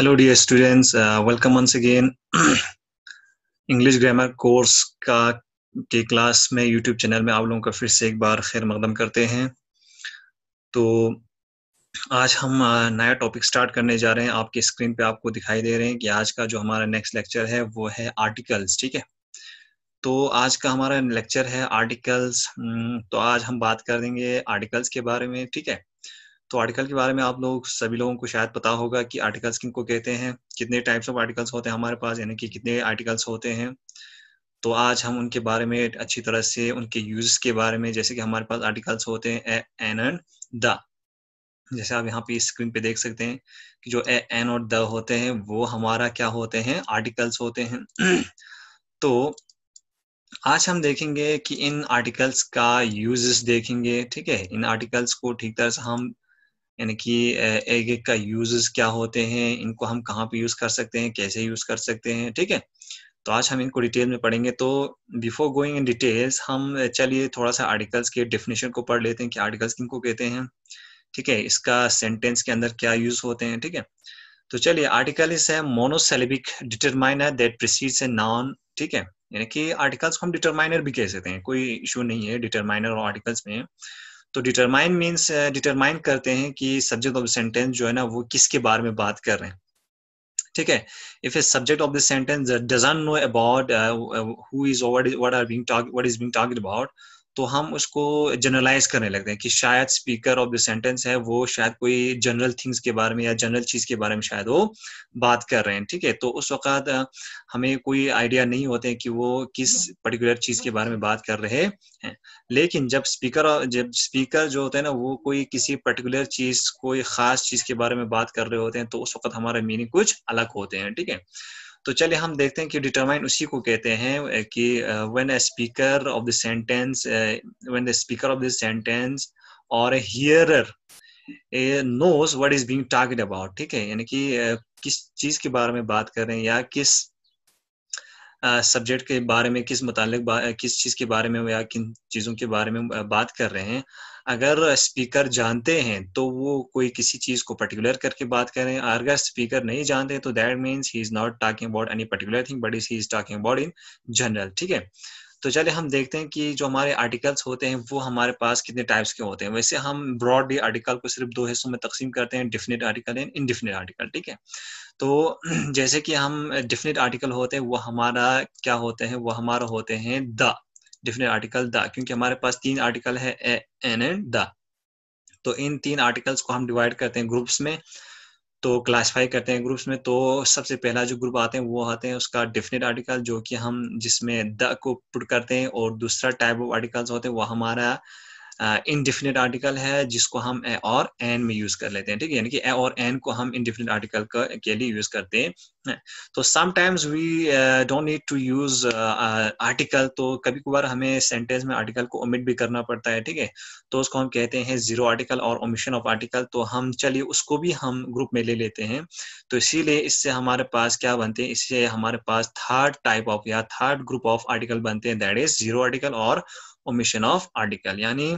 hello dear students welcome once again English grammar course का के class में YouTube channel में आप लोगों का फिर से एक बार खैर मकदम करते हैं तो आज हम uh, नया टॉपिक स्टार्ट करने जा रहे हैं आपकी स्क्रीन पे आपको दिखाई दे रहे हैं कि आज का जो हमारा नेक्स्ट लेक्चर है वो है आर्टिकल्स ठीक है तो आज का हमारा लेक्चर है आर्टिकल्स हम्म, तो आज हम बात कर देंगे आर्टिकल्स के बारे में ठीक है तो आर्टिकल के बारे में आप लोग सभी लोगों को शायद पता होगा कि आर्टिकल्स किनको कहते हैं कितने टाइप्स ऑफ आर्टिकल्स होते हैं हमारे पास यानी कि कितने आर्टिकल्स होते हैं तो आज हम उनके बारे में अच्छी तरह से उनके यूज के बारे में जैसे कि हमारे पास आर्टिकल्स होते हैं एन एंड द जैसे आप यहाँ पे स्क्रीन पे देख सकते हैं कि जो ए एन और द होते हैं वो हमारा क्या होते हैं आर्टिकल्स होते हैं तो आज हम देखेंगे कि इन आर्टिकल्स का यूजेस देखेंगे ठीक है इन आर्टिकल्स को ठीक तरह से हम यानी कि एक एक का यूजेस क्या होते हैं इनको हम कहाँ पे यूज कर सकते हैं कैसे यूज कर सकते हैं ठीक है तो आज हम इनको डिटेल में पढ़ेंगे तो बिफोर गोइंग इन डिटेल्स हम चलिए थोड़ा सा आर्टिकल्स के डेफिनेशन को पढ़ लेते हैं कि आर्टिकल्स किनको कहते हैं ठीक है इसका सेंटेंस के अंदर क्या यूज होते हैं ठीक है तो चलिए आर्टिकल इज है monosyllabic determiner that precedes a noun ठीक है यानी कि आर्टिकल्स को हम डिटरमाइनर भी कह सकते हैं कोई इशू नहीं है डिटरमाइनर और आर्टिकल्स में तो डिटरमाइन मीन्स डिटरमाइन करते हैं कि सब्जेक्ट ऑफ द सेंटेंस जो है ना वो किसके बारे में बात कर रहे हैं ठीक है if a subject of the sentence doesn't know about who is what is being what is being talked about तो हम उसको जनरलाइज करने लगते हैं कि शायद स्पीकर ऑफ द सेंटेंस है वो शायद कोई जनरल थिंग्स के बारे में या जनरल चीज के बारे में शायद वो बात कर रहे हैं ठीक है तो उस वक्त हमें कोई आइडिया नहीं होते कि वो किस पर्टिकुलर चीज के बारे में बात कर रहे हैं लेकिन जब स्पीकर जब स्पीकर जो होते हैं ना वो कोई किसी पर्टिकुलर चीज कोई खास चीज के बारे में बात कर रहे होते हैं तो उस वक्त हमारे मीनिंग कुछ अलग होते हैं ठीक है तो चलिए हम देखते हैं कि डिटरमाइन उसी को कहते हैं कि when a speaker of the sentence when the speaker of the sentence or a hearer knows what is being target about ठीक है यानी कि किस चीज के बारे में बात कर रहे हैं या किस सब्जेक्ट के बारे में किस मुतल किस चीज़ के बारे में या किन चीज़ों के बारे में बात कर रहे हैं अगर स्पीकर जानते हैं तो वो कोई किसी चीज़ को पर्टिकुलर करके बात करें अगर स्पीकर नहीं जानते तो that means he is not talking about any particular thing but is he is talking about in general ठीक है तो चले हम देखते हैं कि जो हमारे आर्टिकल्स होते हैं वो हमारे पास कितने टाइप्स के होते हैं वैसे हम ब्रॉडली आर्टिकल को सिर्फ दो हिस्सों में तकसीम करते हैं definite article and indefinite article ठीक है तो जैसे कि हम डिफिनेट आर्टिकल होते हैं वो हमारा क्या होते हैं वो हमारा होते हैं द डिफिनेट आर्टिकल द क्योंकि हमारे पास तीन आर्टिकल है एन एंड द तो इन तीन आर्टिकल्स को हम डिवाइड करते हैं ग्रुप्स में तो क्लासिफाई करते हैं ग्रुप्स में तो सबसे पहला जो ग्रुप आते हैं वो आते हैं उसका डिफिनेट आर्टिकल जो कि हम जिसमें द को पुट करते हैं और दूसरा टाइप ऑफ आर्टिकल्स होते हैं वो हमारा इनडिफिनिट uh, आर्टिकल है जिसको हम ए और एन में यूज कर लेते हैं ठीक है यानी कि ए और एन को हम इनडिफिनिट आर्टिकल के लिए यूज करते हैं तो sometimes we don't need to use article तो कभी कभार हमें सेंटेंस में आर्टिकल को ओमिट भी करना पड़ता है ठीक है तो उसको हम कहते हैं जीरो आर्टिकल और ओमिशन ऑफ आर्टिकल तो हम चलिए उसको भी हम ग्रुप में ले लेते हैं तो इसीलिए इससे हमारे पास क्या बनते हैं इससे हमारे पास थर्ड टाइप ऑफ या थर्ड ग्रुप ऑफ आर्टिकल बनते हैं दैट इज जीरो आर्टिकल और ओमिशन ऑफ आर्टिकल यानी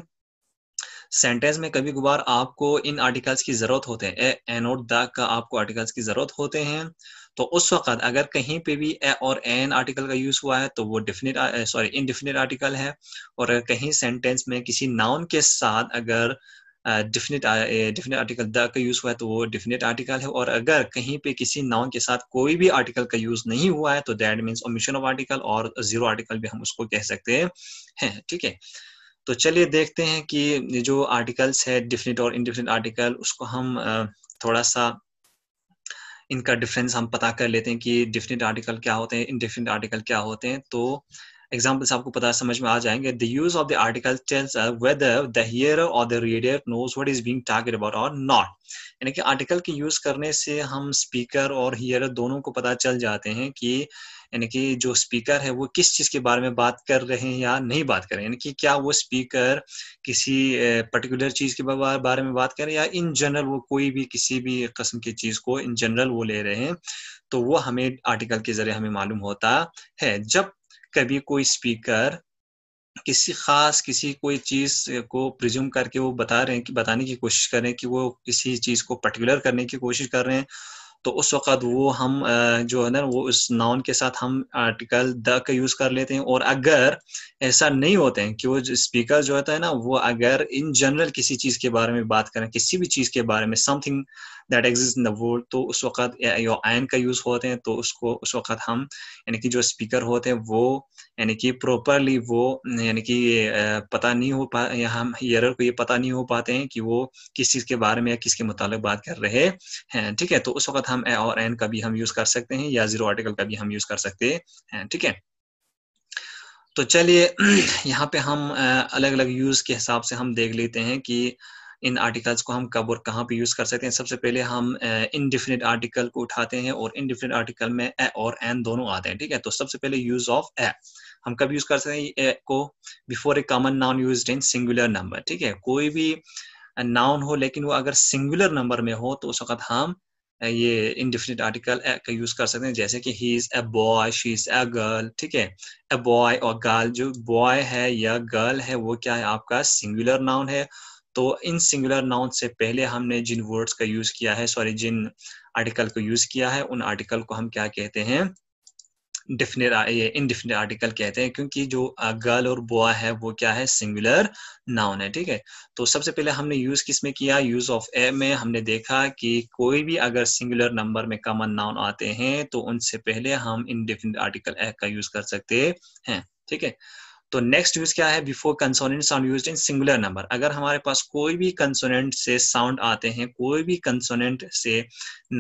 सेंटेंस में कभी कभार आपको इन आर्टिकल्स की ज़रूरत होते हैं ए एनोट द का आपको आर्टिकल्स की ज़रूरत होते हैं तो उस वक्त अगर कहीं पे भी ए और एन आर्टिकल का यूज़ हुआ है तो वो डिफिनेट सॉरी इनडिफिनिट आर्टिकल है और अगर कहीं सेंटेंस में किसी नाउन के साथ अगर डिफिनिट डिफिनिट आर्टिकल द का यूज़ हुआ है तो वो डिफिनिट आर्टिकल है और अगर कहीं पे किसी नाउन के साथ कोई भी आर्टिकल का यूज़ नहीं हुआ है तो that means omission of article और जीरो आर्टिकल भी हम उसको कह सकते हैं ठीक है तो चलिए देखते हैं कि जो आर्टिकल्स है डिफिनिट और इनडिफिनिट आर्टिकल उसको हम थोड़ा सा इनका डिफरेंस हम पता कर लेते हैं कि डिफरेंट आर्टिकल क्या होते हैं इनडिफिनिट आर्टिकल क्या होते हैं तो एग्जाम्पल्स आपको पता समझ में आ जाएंगे the use of the article tells whether the hear or the reader knows what is being target about or not यानी कि आर्टिकल के यूज करने से हम स्पीकर और हियर दोनों को पता चल जाते हैं कि यानी कि जो स्पीकर है वो किस चीज़ के बारे में बात कर रहे हैं या नहीं बात कर रहे हैं यानी कि क्या वो स्पीकर किसी पर्टिकुलर चीज़ के बारे में बात कर रहे हैं या इन जनरल वो कोई भी किसी भी कस्म की चीज़ को इन जनरल वो ले रहे हैं तो वो हमें आर्टिकल के ज़रिए हमें मालूम होता है जब कभी कोई स्पीकर किसी खास किसी कोई चीज को प्रिज्यूम करके वो बता रहे हैं कि बताने की कोशिश कर रहे हैं कि वो किसी चीज को पर्टिकुलर करने की कोशिश कर रहे हैं तो उस वक्त वो हम जो है ना वो उस नाउन के साथ हम आर्टिकल द का यूज कर लेते हैं और अगर ऐसा नहीं होते हैं कि वो स्पीकर जो होता है ना वो अगर इन जनरल किसी चीज के बारे में बात करें किसी भी चीज के बारे में something that exist in the world तो उस वक्त यो आयन का यूज होते हैं तो उसको उस वक्त हम यानी कि जो स्पीकर होते हैं वो यानी कि प्रॉपरली वो यानी कि पता नहीं हो पा हम हियरर को ये पता नहीं हो पाते हैं कि वो किस चीज़ के बारे में या किसके मुतालिक बात कर रहे हैं ठीक है तो उस वक्त हम ए और एन का भी हम यूज़ कर सकते हैं या ज़ीरो आर्टिकल का भी हम यूज़ कर सकते हैं ठीक है तो चलिए यहाँ पे हम अलग अलग यूज़ के हिसाब से हम देख लेते हैं कि इन आर्टिकल्स को हम कब और कहाँ पे यूज़ कर सकते हैं सबसे पहले हम इनडिफिनिट आर्टिकल को उठाते हैं और इनडिफिनिट आर्टिकल में ए और एन दोनों आते हैं ठीक है तो सबसे पहले यूज ऑफ ए हम कब यूज कर सकते हैं ए को before a common noun use in singular number ठीक है कोई भी नाउन हो लेकिन वो अगर सिंगुलर नंबर में हो तो उस वक्त हम ये इनडिफिनिट आर्टिकल का यूज कर सकते हैं जैसे कि he is a boy she is a girl ठीक है अ बॉय और गर्ल जो बॉय है या गर्ल है वो क्या है आपका सिंगुलर नाउन है तो इन सिंगुलर नाउन से पहले हमने जिन वर्ड्स का यूज किया है सॉरी जिन आर्टिकल को यूज किया है उन आर्टिकल को हम क्या कहते हैं डिफिनेट ये इनडिफिनेट आर्टिकल कहते हैं क्योंकि जो गर्ल और बॉय है वो क्या है सिंगुलर नाउन है ठीक है तो सबसे पहले हमने यूज किस में किया यूज ऑफ ए में हमने देखा कि कोई भी अगर सिंगुलर नंबर में कॉमन नाउन आते हैं तो उनसे पहले हम इनडिफिनेट आर्टिकल ए का यूज कर सकते हैं ठीक है तो नेक्स्ट यूज क्या है before consonant sound use in singular number अगर हमारे पास कोई भी कंसोनेंट से साउंड आते हैं कोई भी कंसोनेंट से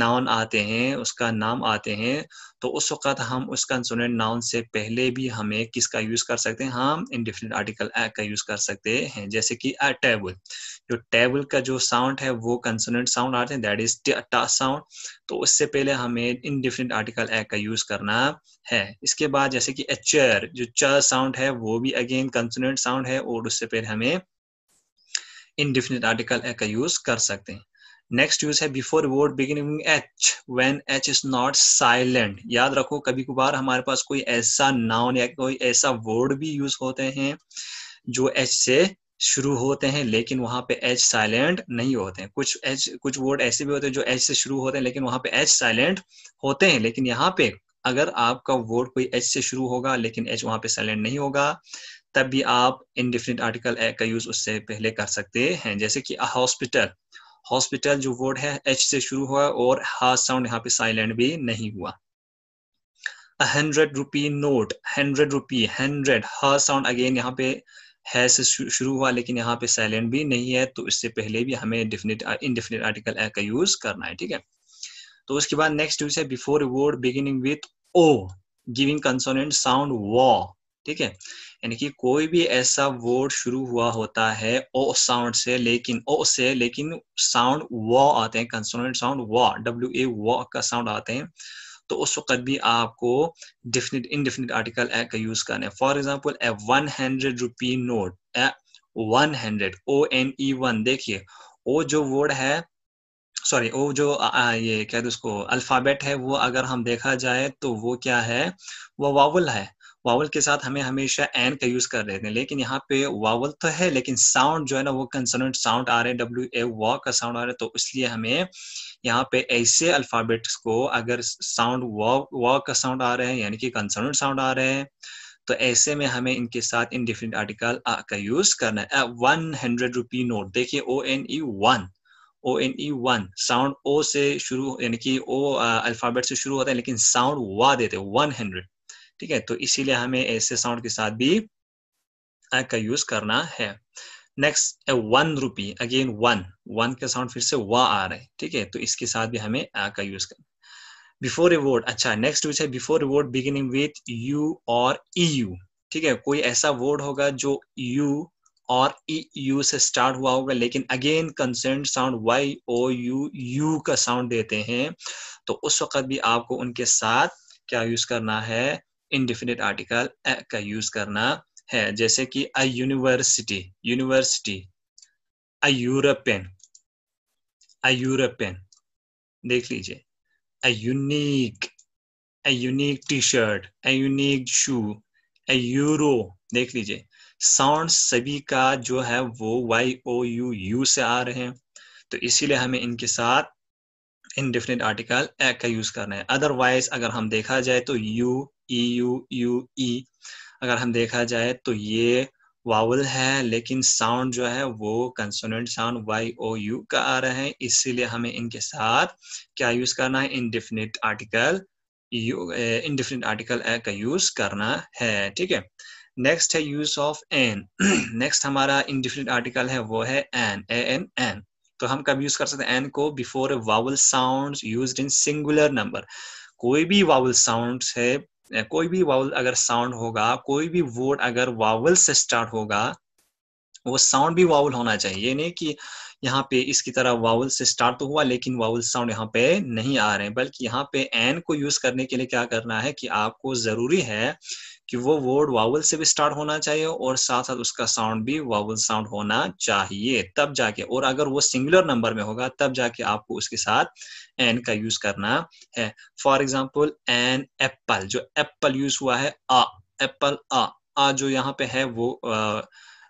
नाउन आते हैं उसका नाम आते हैं तो उस वक़्त हम उस कंसोनेंट नाउन से पहले भी हमें किसका यूज़ कर सकते हैं हम इनडिफिनिट आर्टिकल ए का यूज़ कर सकते हैं जैसे कि अ टेबल जो टेबल का जो साउंड है वो कंसोनेंट साउंड आते हैं दैट इज टा साउंड तो उससे पहले हमें इनडिफिनिट आर्टिकल ए का यूज़ करना है इसके बाद जैसे कि एचर जो च साउंड है वो भी अगेन कंसोनेंट साउंड है और उससे पहले हमें इनडिफिनेट आर्टिकल ए का यूज़ कर सकते हैं नेक्स्ट यूज है before word beginning H when H is not silent याद रखो कभी कभार हमारे पास कोई ऐसा नाउन या कोई ऐसा वर्ड भी यूज होते हैं जो एच से शुरू होते हैं लेकिन वहां पे एच साइलेंट नहीं होते हैं कुछ एच कुछ वर्ड ऐसे भी होते हैं जो एच से शुरू होते हैं लेकिन वहां पे एच साइलेंट होते हैं लेकिन यहाँ पे अगर आपका वर्ड कोई एच से शुरू होगा लेकिन एच वहां पे साइलेंट नहीं होगा तब भी आप इनडिफिनिट आर्टिकल का यूज उससे पहले कर सकते हैं जैसे कि हॉस्पिटल हॉस्पिटल जो वर्ड है एच से शुरू हुआ और हा साउंड यहाँ पे साइलेंट भी नहीं हुआ hundred rupee note hundred rupee hundred हा साउंड अगेन यहाँ पे है से शुरू हुआ लेकिन यहाँ पे साइलेंट भी नहीं है तो इससे पहले भी हमें डिफिनेट इनडिफिनेट आर्टिकल ए का यूज करना है ठीक है तो उसके बाद नेक्स्ट यूज है before word beginning with O giving consonant sound वॉ ठीक है यानी कि कोई भी ऐसा वर्ड शुरू हुआ होता है ओ साउंड से लेकिन ओ से लेकिन साउंड व आते हैं कंसोनेंट साउंड व डब्ल्यू ए व का साउंड आते हैं तो उस वक्त भी आपको डिफिनिट इनडिफिनिट आर्टिकल ए का यूज करना है for example a one hundred rupee note a one hundred O N E one देखिए ओ जो वर्ड है सॉरी वो जो आ, ये क्या उसको अल्फाबेट है वो अगर हम देखा जाए तो वो क्या है वो वावल है वावल के साथ हमें हमेशा एन का यूज कर रहे थे लेकिन यहाँ पे वावल तो है लेकिन साउंड जो है ना वो कंसोनेंट साउंड आ रहे हैं डब्ल्यू ए वा का साउंड आ रहा है तो इसलिए हमें यहाँ पे ऐसे अल्फाबेट्स को अगर साउंड व का साउंड आ रहे हैं यानी कि कंसोनेंट साउंड आ रहे हैं तो ऐसे में हमें इनके साथ इन डिफरेंट आर्टिकल का यूज करना है वन हंड्रेड रुपी नोट देखिए O N E one O N E one sound O से शुरू यानी कि ओ अल्फाबेट से शुरू होता है लेकिन साउंड वा देते वन हंड्रेड ठीक है तो इसीलिए हमें ऐसे साउंड के साथ भी आ का यूज करना है next one rupee again one one का साउंड फिर से व आ रहा है ठीक है तो इसके साथ भी हमें आ का यूज करना बिफोर ए अच्छा नेक्स्ट विच है before a beginning with U और ई यू ठीक है कोई ऐसा वर्ड होगा जो यू और ई e यू से स्टार्ट हुआ होगा लेकिन again consonant sound Y O U U का साउंड देते हैं तो उस वक्त भी आपको उनके साथ क्या यूज करना है इनडिफिनिट आर्टिकल eh, का यूज करना है जैसे कि a university university a European a European देख लीजिए a unique a unique T shirt a unique shoe a euro देख लीजिए साउंड सभी का जो है वो वाई ओ यू यू से आ रहे हैं तो इसीलिए हमें इनके साथ इनडिफिनिट आर्टिकल ए का यूज करना है अदरवाइज अगर हम देखा जाए तो U E U U E अगर हम देखा जाए तो ये वावल है लेकिन साउंड जो है वो consonant sound Y O U का आ रहा है इसीलिए हमें इनके साथ क्या यूज करना है इनडिफिनिट आर्टिकल इनडिफिनिट आर्टिकल का यूज करना है ठीक है नेक्स्ट है यूज ऑफ एन नेक्स्ट हमारा इनडिफिनिट आर्टिकल है वो है एन ए एन एन तो हम कब यूज कर सकते हैं एन को before vowel sound use in singular number कोई भी वावल साउंड है कोई भी वावल अगर साउंड होगा कोई भी वर्ड अगर वावल से स्टार्ट होगा वो साउंड भी वावल होना चाहिए ये नहीं कि यहाँ पे इसकी तरह वावल से स्टार्ट तो हुआ लेकिन वावल साउंड यहाँ पे नहीं आ रहे हैं बल्कि यहाँ पे एन को यूज करने के लिए क्या करना है कि आपको जरूरी है कि वो वर्ड वावल से भी स्टार्ट होना चाहिए और साथ साथ उसका साउंड भी वावल साउंड होना चाहिए तब जाके और अगर वो सिंगुलर नंबर में होगा तब जाके आपको उसके साथ एन का यूज करना है फॉर एग्जाम्पल एन एप्पल जो एप्पल यूज हुआ है आ एप्पल आ आ जो यहाँ पे है वो आ,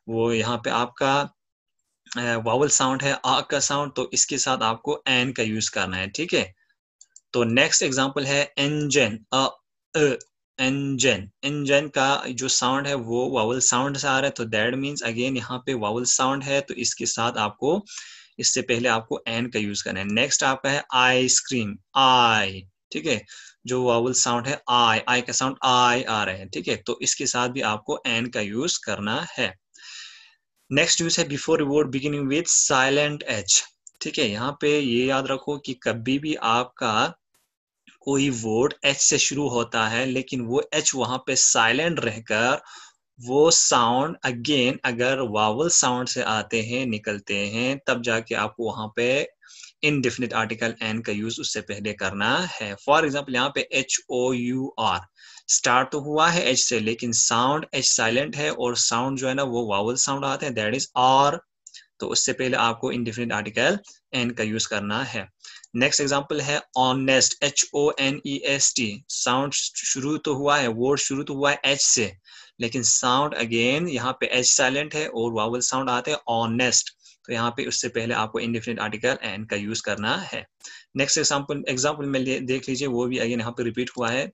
वो यहाँ पे आपका वावल साउंड है आ का साउंड तो इसके साथ आपको एन का यूज करना है ठीक है तो नेक्स्ट एग्जाम्पल है इंजन एंजन एंजन का जो साउंड है वो वावल साउंड से आ रहा है तो दैट मीन्स अगेन यहाँ पे वावल साउंड है तो इसके साथ आपको इससे पहले आपको एन का यूज करना है नेक्स्ट आपका है आइसक्रीम आई ठीक है जो वावल साउंड है आई आई का साउंड आई आ रहा है ठीक है तो इसके साथ भी आपको एन का यूज करना है नेक्स्ट यूज है before reward beginning with silent H ठीक है यहाँ पे ये याद रखो कि कभी भी आपका कोई वर्ड एच से शुरू होता है लेकिन वो एच वहां पे साइलेंट रहकर वो साउंड अगेन अगर वावल साउंड से आते हैं निकलते हैं तब जाके आपको वहां पे इनडिफिनिट आर्टिकल एन का यूज उससे पहले करना है फॉर एग्जाम्पल यहाँ पे H O U R start तो हुआ है एच से लेकिन साउंड एच साइलेंट है और साउंड जो है ना वो वावल साउंड आते हैं दैट इज आर तो उससे पहले आपको इनडिफिनिट आर्टिकल एन का यूज करना है नेक्स्ट एग्जाम्पल है honest H O N E S T sound शुरू तो हुआ है वर्ड शुरू तो हुआ है एच से लेकिन साउंड अगेन यहाँ पे एच साइलेंट है और वावल साउंड आते हैं ऑनेस्ट तो यहाँ पे उससे पहले आपको इंडिफिनिट आर्टिकल एंड का यूज करना है नेक्स्ट एग्जाम्पल एग्जाम्पल में देख लीजिए वो भी अगेन यहाँ पे रिपीट हुआ है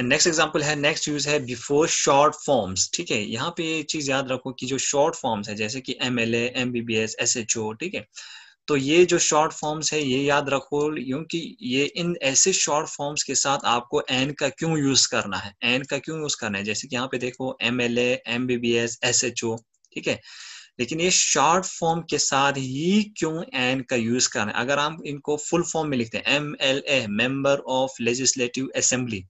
नेक्स्ट एग्जाम्पल है नेक्स्ट यूज है बिफोर शॉर्ट फॉर्म्स ठीक है यहाँ पे चीज याद रखो कि जो शॉर्ट फॉर्म्स है जैसे कि M L M B B S S H O ठीक है तो ये जो शॉर्ट फॉर्म्स है ये याद रखो क्योंकि ये इन ऐसे शॉर्ट फॉर्म्स के साथ आपको एन का क्यों यूज करना है एन का क्यों यूज करना है जैसे कि यहाँ पे देखो M L M B B S S H O ठीक है लेकिन ये शॉर्ट फॉर्म के साथ ही क्यों एन का यूज करना है अगर हम इनको फुल फॉर्म में लिखते हैं M L A member of legislative assembly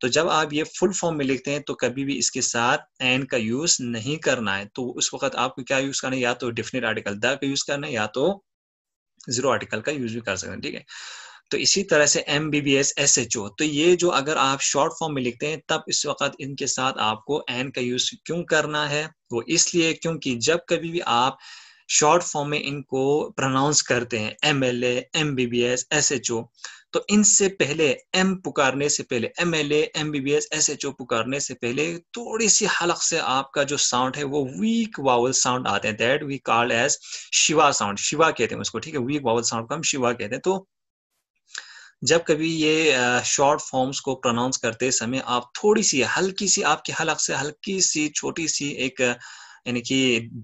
तो जब आप ये फुल फॉर्म में लिखते हैं तो कभी भी इसके साथ एन का यूज नहीं करना है तो उस वक्त आपको क्या यूज करना है या तो डिफिनेट आर्टिकल द का यूज करना है या तो जीरो आर्टिकल का यूज भी कर सकते हैं ठीक है तो इसी तरह से M B B S S H O तो ये जो अगर आप शॉर्ट फॉर्म में लिखते हैं तब इस वक्त इनके साथ आपको एन का यूज क्यों करना है वो इसलिए क्योंकि जब कभी भी आप शॉर्ट फॉर्म में इनको प्रोनाउंस करते हैं M L M B B S S H O तो इनसे पहले एम पुकारने से पहले M L M B B S S H O पुकारने से पहले थोड़ी सी हलक से आपका जो साउंड है वो वीक वावल साउंड आते हैं that we called as schwa sound schwa कहते हैं उसको ठीक है वीक वावल साउंड को हम शिवा कहते हैं तो जब कभी ये शॉर्ट फॉर्म्स को प्रोनाउंस करते समय आप थोड़ी सी हल्की सी आपकी हलक से हल्की सी छोटी सी एक uh, यानी कि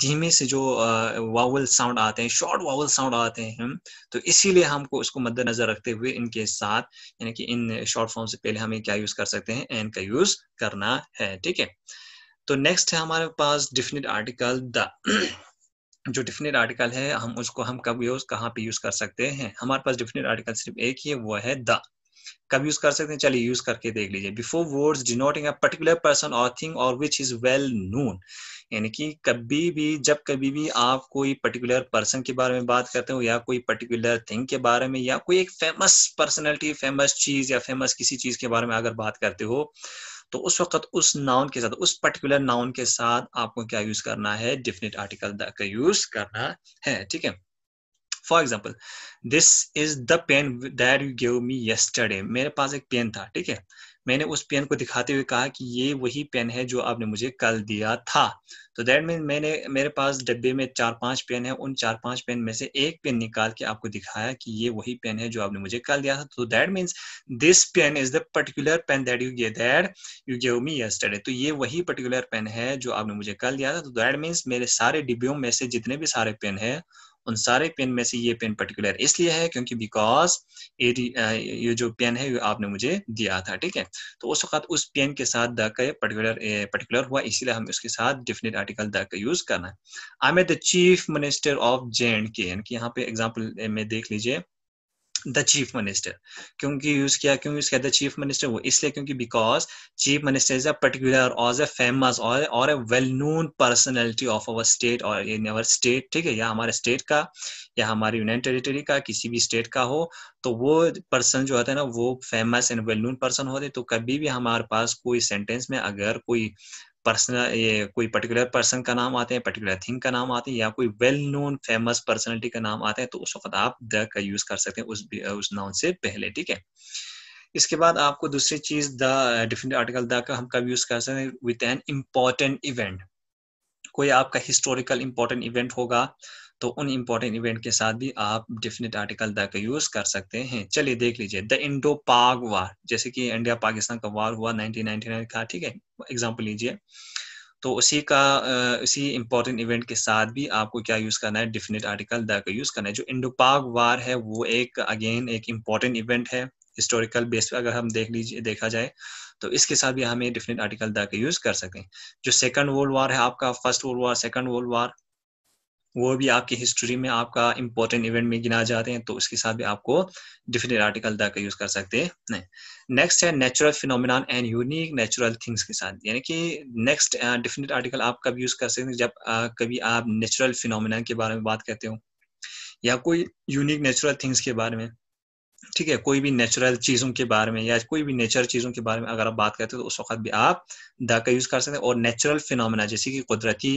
धीमे से जो वावल साउंड आते हैं शॉर्ट वावल साउंड आते हैं हम हम्म, तो इसीलिए हमको उसको मद्देनजर रखते हुए इनके साथ यानी कि इन शॉर्ट फॉर्म से पहले हमें क्या यूज कर सकते हैं एन का यूज करना है ठीक है तो नेक्स्ट है हमारे पास डिफिनिट आर्टिकल द जो डिफिनेट आर्टिकल है हम उसको हम कब यूज कहाँ पे यूज कर सकते हैं हमारे पास डिफिनेट आर्टिकल सिर्फ एक ही है वो है द कब यूज कर सकते हैं चलिए यूज करके देख लीजिए before words denoting a particular person और थिंग और विच इज वेल नोन यानी कि कभी भी जब कभी भी आप कोई पर्टिकुलर पर्सन के बारे में बात करते हो या कोई पर्टिकुलर थिंग के बारे में या कोई एक फेमस पर्सनैलिटी फेमस चीज या फेमस किसी चीज के बारे में अगर बात करते हो तो उस वक्त उस नाउन के साथ उस पर्टिकुलर नाउन के साथ आपको क्या यूज करना है डिफिनेट आर्टिकल का यूज करना है ठीक है for example this is the pen there you gave me yesterday मेरे पास एक पेन था ठीक है मैंने उस पेन को दिखाते हुए कहा कि ये वही पेन है जो आपने मुझे कल दिया था तो दैट मीन मैंने मेरे पास डब्बे में चार पांच पेन है उन चार पांच पेन में से एक पेन निकाल के आपको दिखाया कि ये वही पेन है जो आपने मुझे कल दिया था तो that means this pen is the particular pen that you gave that you gave me yesterday तो ये वही पर्टिकुलर पेन है जो आपने मुझे कल दिया था तो दैट मीन्स मेरे सारे डिब्बियों में से जितने भी सारे पेन है उन सारे पेन में से ये पेन पर्टिकुलर इसलिए है क्योंकि बिकॉज ये जो पेन है आपने मुझे दिया था ठीक है तो उस वक्त उस पेन के साथ द का पर्टिकुलर पर्टिकुलर हुआ इसीलिए हम उसके साथ डिफिनेट आर्टिकल द का यूज करना है I am the chief minister of J and K यहाँ पे एग्जाम्पल में देख लीजिए द चीफ मिनिस्टर क्योंकि यूज किया क्यों यूज किया द चीफ मिनिस्टर वो इसलिए क्योंकि because chief minister is a particular or a famous और a well known personality of our state और इन अवर स्टेट ठीक है या हमारे स्टेट का या हमारे यूनियन टेरिटरी का किसी भी स्टेट का हो तो वो पर्सन जो होता है ना वो famous and well known person होते तो कभी भी हमारे पास कोई सेंटेंस में अगर कोई पर्सनल ये कोई पर्टिकुलर पर्सन का नाम आते हैं पर्टिकुलर थिंग का नाम आते हैं या कोई वेल नोन फेमस पर्सनैलिटी का नाम आते हैं तो उस वक्त आप द का यूज कर सकते हैं उस उस नाउन से पहले ठीक है इसके बाद आपको दूसरी चीज द डिफरेंट आर्टिकल द का हम कब यूज कर सकते हैं विद एन इम्पॉर्टेंट इवेंट कोई आपका हिस्टोरिकल इंपॉर्टेंट इवेंट होगा तो उन इंपॉर्टेंट इवेंट के साथ भी आप डिफिनेट आर्टिकल द का यूज कर सकते हैं चलिए देख लीजिए द इंडो पाक वार जैसे कि इंडिया पाकिस्तान का वार हुआ 1999 का ठीक है एग्जाम्पल लीजिए तो उसी का उसी इंपॉर्टेंट इवेंट के साथ भी आपको क्या यूज करना है डिफिनेट आर्टिकल द का यूज करना है जो इंडो पाक वार है वो एक अगेन एक इंपॉर्टेंट इवेंट है हिस्टोरिकल बेस पे अगर हम देख लीजिए देखा जाए तो इसके साथ भी हमें डिफरेंट आर्टिकल द का यूज कर सकें जो सेकंड वर्ल्ड वार है आपका first world war second world war वो भी आपकी हिस्ट्री में आपका इंपॉर्टेंट इवेंट में गिना जाते हैं तो उसके साथ भी आपको डिफिनेट आर्टिकल द का यूज कर सकते हैं नेक्स्ट है natural phenomenon and unique natural things के साथ यानी कि नेक्स्ट डिफिनेट आर्टिकल आप कब यूज कर सकते हैं जब uh, कभी आप नेचुरल फिनोमिन के बारे में बात करते हो या कोई यूनिक नेचुरल थिंग्स के बारे में ठीक है कोई भी नेचुरल चीज़ों के बारे में या कोई भी नेचर चीज़ों के बारे में अगर आप बात करते हो तो उस वक्त भी आप द का यूज़ कर सकते हैं और नेचुरल फिनोमेना जैसे कि कुदरती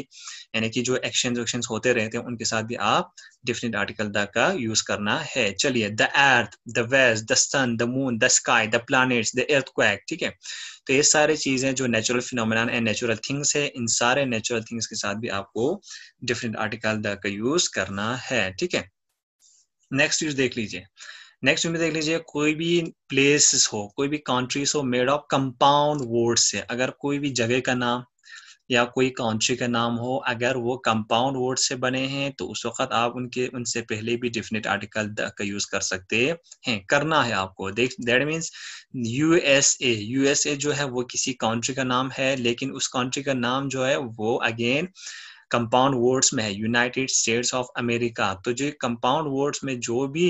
यानी कि जो एक्शन वक्शन होते रहते हैं उनके साथ भी आप डिफरेंट आर्टिकल द का यूज़ करना है चलिए the earth the west the sun the moon the sky the planets the earthquake ठीक है तो ये सारे चीज़ें जो natural phenomena and natural things है इन सारे नेचुरल थिंग्स के साथ भी आपको डिफरेंट आर्टिकल द का यूज़ करना है ठीक है नेक्स्ट यूज देख लीजिए नेक्स्ट में देख लीजिए कोई भी प्लेस हो कोई भी कंट्रीज हो मेड ऑफ कंपाउंड वर्ड से अगर कोई भी जगह का नाम या कोई कंट्री का नाम हो अगर वो कंपाउंड वर्ड से बने हैं तो उस वक्त आप उनके उनसे पहले भी डिफिनेट आर्टिकल का यूज कर सकते हैं करना है आपको देख दैट मीन्स यूएसए यूएसए जो है वो किसी कंट्री का नाम है लेकिन उस कंट्री का नाम जो है वो अगेन कंपाउंड वर्ड्स में है यूनाइटेड स्टेट्स ऑफ अमेरिका तो जो कंपाउंड वर्ड्स में जो भी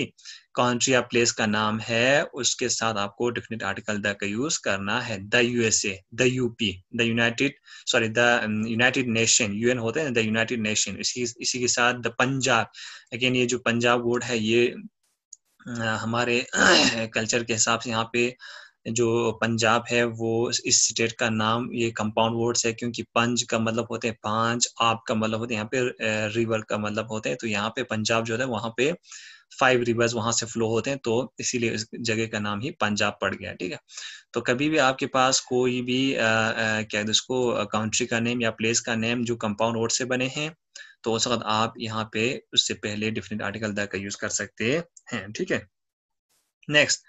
कंट्री या प्लेस का नाम है उसके साथ आपको डिफिनिट आर्टिकल द का यूज करना है the USA the UP the United sorry the United Nation UN होते हैं द यूनाइटेड नेशन इसी इसी के साथ द पंजाब अगेन ये जो पंजाब वर्ड है ये हमारे कल्चर के हिसाब से यहाँ पे जो पंजाब है वो इस स्टेट का नाम ये कंपाउंड वर्ड्स है क्योंकि पंज का मतलब होते हैं पांच आप का मतलब होते हैं यहाँ पे रिवर का मतलब होते हैं तो यहाँ पे पंजाब जो है वहां पे फाइव रिवर्स वहां से फ्लो होते हैं तो इसीलिए इस जगह का नाम ही पंजाब पड़ गया ठीक है तो कभी भी आपके पास कोई भी आ, आ, क्या उसको काउंट्री का नेम या प्लेस का नेम जो कंपाउंड वर्ड से बने हैं तो उस वक्त आप यहाँ पे उससे पहले डिफरेंट आर्टिकल द का यूज कर सकते हैं ठीक है नेक्स्ट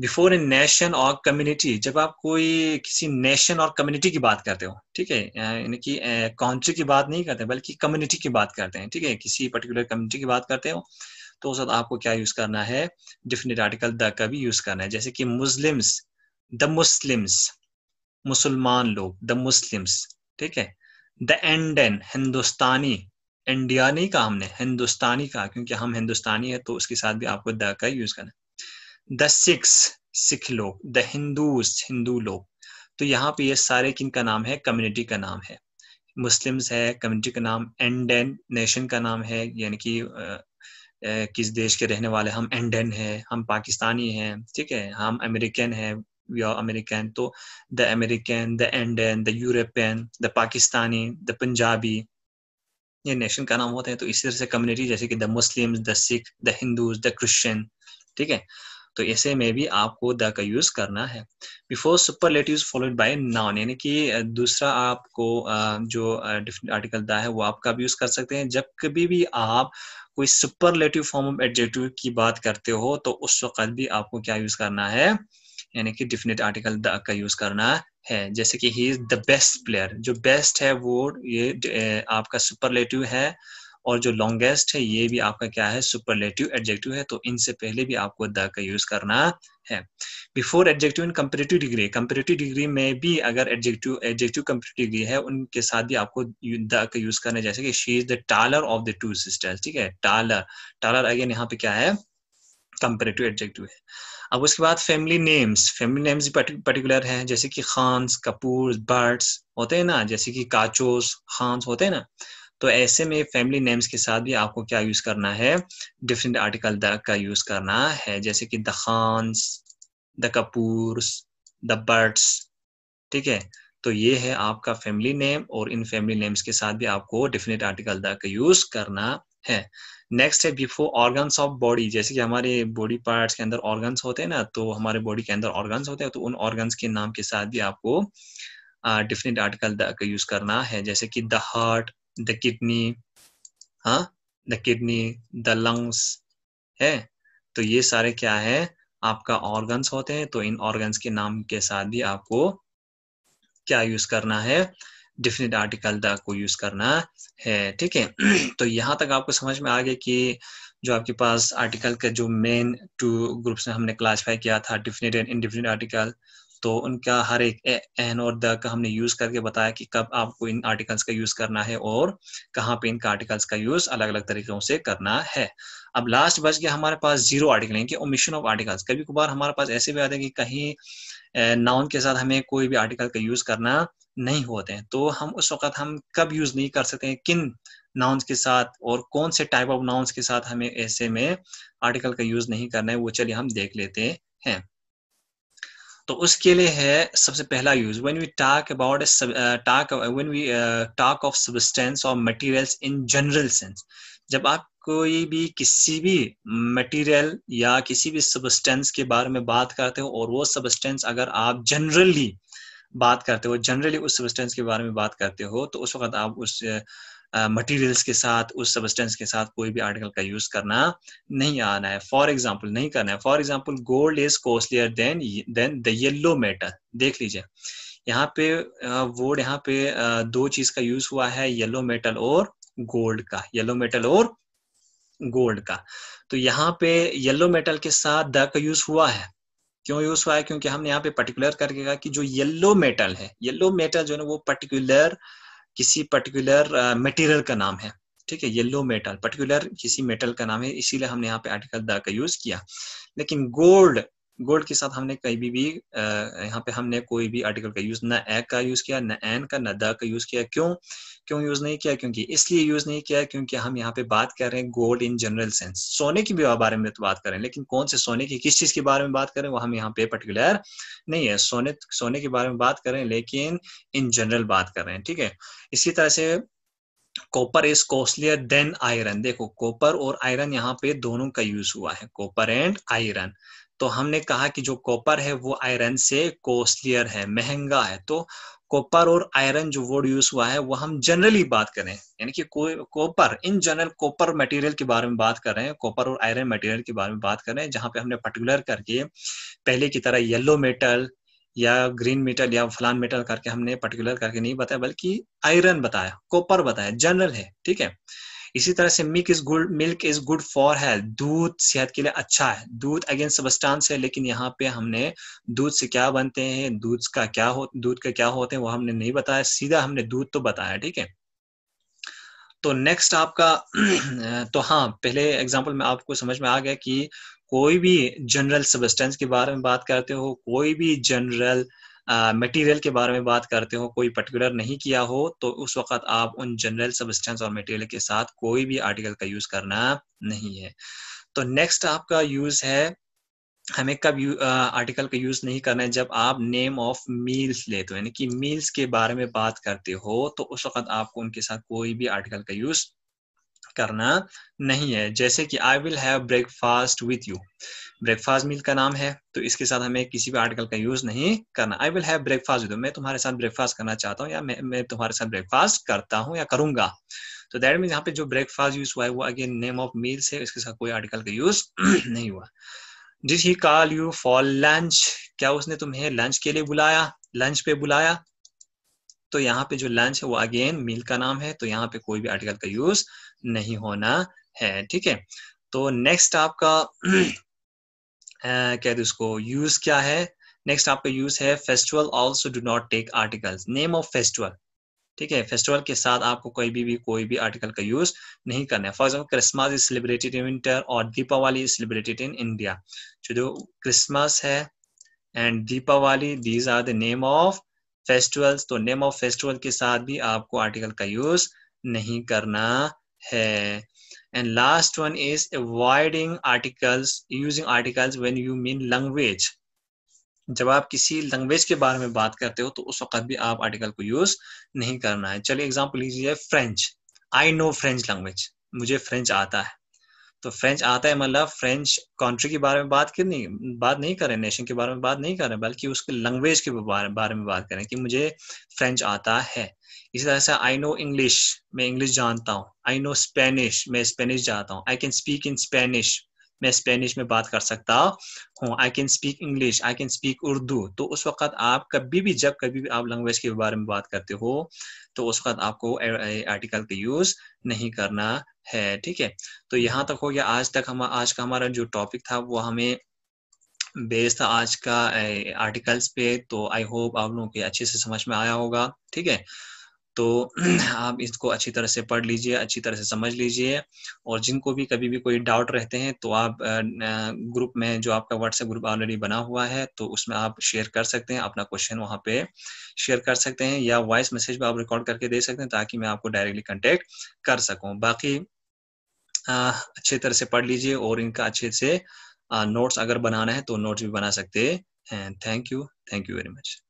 बिफोर ए नेशन और कम्युनिटी जब आप कोई किसी नेशन और कम्युनिटी की बात करते हो ठीक है यानी कि कंट्री की बात नहीं करते बल्कि कम्युनिटी की बात करते हैं ठीक है किसी पर्टिकुलर कम्युनिटी की बात करते हो तो उस वक्त आपको क्या यूज करना है डिफिनेट आर्टिकल द का भी यूज करना है जैसे कि मुस्लिम्स द मुस्लिम्स मुसलमान लोग द मुस्लिम्स ठीक है द एंडन हिंदुस्तानी इंडिया नहीं कहा हमने हिंदुस्तानी कहा क्योंकि हम हिंदुस्तानी है तो उसके साथ भी आपको द का यूज करना है द सिक्स सिख लोग द हिंदू हिंदू लोग तो यहाँ पे ये सारे किन का नाम है कम्युनिटी का नाम है मुस्लिम्स है कम्युनिटी का नाम एंड नेशन का नाम है यानी कि किस देश के रहने वाले हम इंडियन हैं हम पाकिस्तानी हैं ठीक है हम अमेरिकन हैं वी आर अमेरिकन तो the American the Indian, the European the Pakistani the Punjabi ये नेशन का नाम होता है तो इसी तरह से कम्युनिटी जैसे कि the Muslim the Sikh the Hindu the Christian ठीक है तो ऐसे में भी आपको द का यूज करना है before superlative use followed by noun यानी कि दूसरा आपको जो आर्टिकल द है वो आपका भी यूज कर सकते हैं जब कभी भी आप कोई सुपरलेटिव फॉर्म ऑफ एडजेक्टिव की बात करते हो तो उस वक्त भी आपको क्या यूज करना है यानी कि डिफिनेट आर्टिकल द का यूज करना है जैसे कि he is the best player जो बेस्ट है वो ये आपका सुपरलेटिव है और जो लॉन्गेस्ट है ये भी आपका क्या है सुपरलेटिव एडजेक्टिव है तो इनसे पहले भी आपको द का यूज करना है before adjective in comparative degree comparative degree में भी अगर एडजेक्टिव एडजेक्टिव कंपेरेटिव डिग्री है उनके साथ भी आपको द का यूज करना है जैसे कि she is the taller of the two sisters ठीक है टालर टालर अगेन यहाँ पे क्या है कंपेरेटिव एडजेक्टिव है अब उसके बाद फैमिली नेम्स फैमिली नेम्स भी पर्टिकुलर हैं जैसे कि खान्स कपूर बर्ड्स होते हैं ना जैसे कि काचोस खान्स होते हैं ना तो ऐसे में फैमिली नेम्स के साथ भी आपको क्या यूज करना है डिफरेंट आर्टिकल द का यूज करना है जैसे कि the Khans the Kapoor the birds ठीक है तो ये है आपका फैमिली नेम और इन फैमिली नेम्स के साथ भी आपको डिफिनेट आर्टिकल द का यूज करना है नेक्स्ट है बिफोर ऑर्गन्स ऑफ बॉडी जैसे कि हमारे बॉडी पार्ट्स के अंदर ऑर्गन्स होते हैं ना तो हमारे बॉडी के अंदर ऑर्गन्स होते हैं तो उन ऑर्गन्स के नाम के साथ भी आपको डिफिनेट आर्टिकल द का यूज करना है जैसे कि द हार्ट the kidney हाँ द किडनी द लंग्स है तो ये सारे क्या है आपका ऑर्गन्स होते हैं तो इन ऑर्गन्स के नाम के साथ भी आपको क्या यूज करना है डिफिनेट आर्टिकल द को यूज करना है ठीक है तो यहाँ तक आपको समझ में आ गया कि जो आपके पास आर्टिकल के जो मेन टू ग्रुप्स में हमने क्लासिफाई किया था डिफिनेट एंड इनडिफिनेट आर्टिकल तो उनका हर एक एन और द का हमने यूज करके बताया कि कब आपको इन आर्टिकल्स का यूज करना है और कहाँ पे इन आर्टिकल्स का यूज अलग अलग तरीकों से करना है अब लास्ट बच गया हमारे पास जीरो आर्टिकल है कि ओमिशन ऑफ आर्टिकल्स कभी कभार हमारे पास ऐसे भी आते हैं कि कहीं नाउन के साथ हमें कोई भी आर्टिकल का यूज करना नहीं होते हैं तो हम उस वक्त हम कब यूज नहीं कर सकते हैं किन नाउन्स के साथ और कौन से टाइप ऑफ नाउन्स के साथ हमें ऐसे में आर्टिकल का यूज नहीं करना है वो चलिए हम देख लेते हैं तो उसके लिए है सबसे पहला use when we talk about talk when we talk of substance और मटेरियल्स इन जनरल सेंस जब आप कोई भी किसी भी मटेरियल या किसी भी सब्सटेंस के बारे में बात करते हो और वो सब्सटेंस अगर आप जनरली बात करते हो जनरली उस सब्सटेंस के बारे में बात करते हो तो उस वक्त आप उस मटेरियल्स के साथ उस सबस्टेंस के साथ कोई भी आर्टिकल का यूज करना नहीं आना है फॉर एग्जाम्पल नहीं करना है for example gold is costlier than than the yellow metal देख लीजिए यहाँ पे वर्ड यहाँ पे दो चीज का यूज हुआ है येलो मेटल और गोल्ड का येलो मेटल और गोल्ड का तो यहाँ पे येलो मेटल के साथ द का यूज हुआ है क्यों यूज हुआ है क्योंकि हमने यहाँ पे पर्टिकुलर करके कहा कि जो येल्लो मेटल है येल्लो मेटल जो है ना वो पर्टिकुलर किसी पर्टिकुलर मटेरियल uh, का नाम है ठीक है येलो मेटल पर्टिकुलर किसी मेटल का नाम है इसीलिए हमने यहाँ पे आर्टिकल द का यूज किया लेकिन गोल्ड गोल्ड के साथ हमने कहीं भी, भी यहाँ पे हमने कोई भी आर्टिकल का यूज ना ए का यूज किया ना एन का ना द का यूज किया क्यों क्यों यूज नहीं किया क्योंकि इसलिए यूज नहीं किया क्योंकि हम यहाँ पे बात कर रहे हैं गोल्ड इन जनरल सेंस सोने की भी बारे में तो बात करें लेकिन कौन से सोने की किस चीज के बारे में बात करें वो हम यहाँ पे पर्टिकुलर नहीं है सोने सोने के बारे में बात करें लेकिन इन जनरल बात कर रहे हैं ठीक है इसी तरह से copper is costlier than iron देखो कॉपर और आयरन यहाँ पे दोनों का यूज हुआ है कॉपर एंड आयरन तो हमने कहा कि जो कॉपर है वो आयरन से कॉस्टलियर है महंगा है तो कॉपर और आयरन जो वर्ड यूज हुआ है वो हम जनरली बात करें यानी कि copper in general copper material के बारे में बात कर रहे हैं कॉपर और आयरन मटेरियल के बारे में बात कर रहे हैं जहां पे हमने पर्टिकुलर करके पहले की तरह येलो मेटल या ग्रीन मेटल या फलान मेटल करके हमने पर्टिकुलर करके नहीं बताया बल्कि आयरन बताया कॉपर बताया जनरल है ठीक है इसी तरह से milk is good milk is good for health दूध सेहत के लिए अच्छा है दूध अगेन सबस्टांस है लेकिन यहाँ पे हमने दूध से क्या बनते हैं दूध का क्या हो दूध का क्या होते हैं वो हमने नहीं बताया सीधा हमने दूध तो बताया ठीक है तो नेक्स्ट आपका तो हाँ पहले एग्जाम्पल में आपको समझ में आ गया कि कोई भी जनरल सबस्टेंस के बारे में बात करते हो कोई भी जनरल मटेरियल के बारे में बात करते हो कोई पर्टिकुलर नहीं किया हो तो उस वक्त आप उन जनरल सबस्टेंस और मटेरियल के साथ कोई भी आर्टिकल का यूज करना नहीं है तो नेक्स्ट आपका यूज है हमें कब यू, आ, आर्टिकल का यूज नहीं करना है जब आप नेम ऑफ मील्स लेते हो यानी कि मील्स के बारे में बात करते हो तो उस वक्त आपको उनके साथ कोई भी आर्टिकल का यूज करना नहीं है जैसे कि I will have breakfast with you breakfast meal का नाम है तो इसके साथ हमें किसी भी आर्टिकल का यूज नहीं करना I will have breakfast with you मैं तुम्हारे साथ ब्रेकफास्ट करना चाहता हूँ या मैं, मैं तुम्हारे साथ ब्रेकफास्ट करता हूँ या करूंगा तो दैट मीन यहाँ पे जो ब्रेकफास्ट यूज हुआ है वो अगेन नेम ऑफ मील से इसके साथ कोई आर्टिकल का यूज नहीं हुआ जिस ही कॉल यू फॉर लंच क्या उसने तुम्हें लंच के लिए बुलाया लंच पे बुलाया तो यहाँ पे जो लंच है वो अगेन मील का नाम है तो यहाँ पे कोई भी आर्टिकल का यूज नहीं होना है ठीक है तो नेक्स्ट आपका कह दो उसको यूज क्या है नेक्स्ट आपका यूज है festival also do not take articles name of festival ठीक है फेस्टिवल के साथ आपको कोई भी, भी कोई भी आर्टिकल का यूज नहीं करना है for example Christmas is celebrated in winter और Deepavali is celebrated in India जो क्रिसमस है and Deepavali these are the name of festivals तो नेम ऑफ फेस्टिवल के साथ भी आपको आर्टिकल का यूज नहीं करना है and last one is avoiding articles using articles when you mean language जब आप किसी लैंग्वेज के बारे में बात करते हो तो उस वक्त भी आप आर्टिकल को यूज नहीं करना है चलिए एग्जाम्पल लीजिए French I know French language मुझे फ्रेंच आता है तो फ्रेंच आता है मतलब फ्रेंच कंट्री के बारे में बात करनी बात नहीं करें नेशन के बारे में बात नहीं करें बल्कि उसके लैंग्वेज के बारे में बात करें कि मुझे फ्रेंच आता है इसी तरह से आई नो इंग्लिश मैं इंग्लिश जानता हूँ आई नो स्पेनिश मैं स्पेनिश जानता हूँ I can speak in Spanish मैं स्पेनिश में बात कर सकता हूँ I can speak English I can speak Urdu तो उस वक्त आप कभी भी जब कभी भी आप लैंग्वेज के बारे में बात करते हो तो उस वक्त आपको आर्टिकल का यूज नहीं करना है ठीक है तो यहाँ तक हो गया आज तक हम आज का हमारा जो टॉपिक था वो हमें बेस था आज का आर्टिकल्स पे तो आई होप आप लोगों के अच्छे से समझ में आया होगा ठीक है तो आप इसको अच्छी तरह से पढ़ लीजिए अच्छी तरह से समझ लीजिए और जिनको भी कभी भी कोई डाउट रहते हैं तो आप ग्रुप में जो आपका व्हाट्सएप ग्रुप ऑलरेडी बना हुआ है तो उसमें आप शेयर कर सकते हैं अपना क्वेश्चन वहाँ पे शेयर कर सकते हैं या वॉइस मैसेज भी आप रिकॉर्ड करके दे सकते हैं ताकि मैं आपको डायरेक्टली कंटेक्ट कर सकूँ बाकी अच्छे तरह से पढ़ लीजिए और इनका अच्छे से नोट्स अगर बनाना है तो नोट्स भी बना सकते हैं thank you thank you very much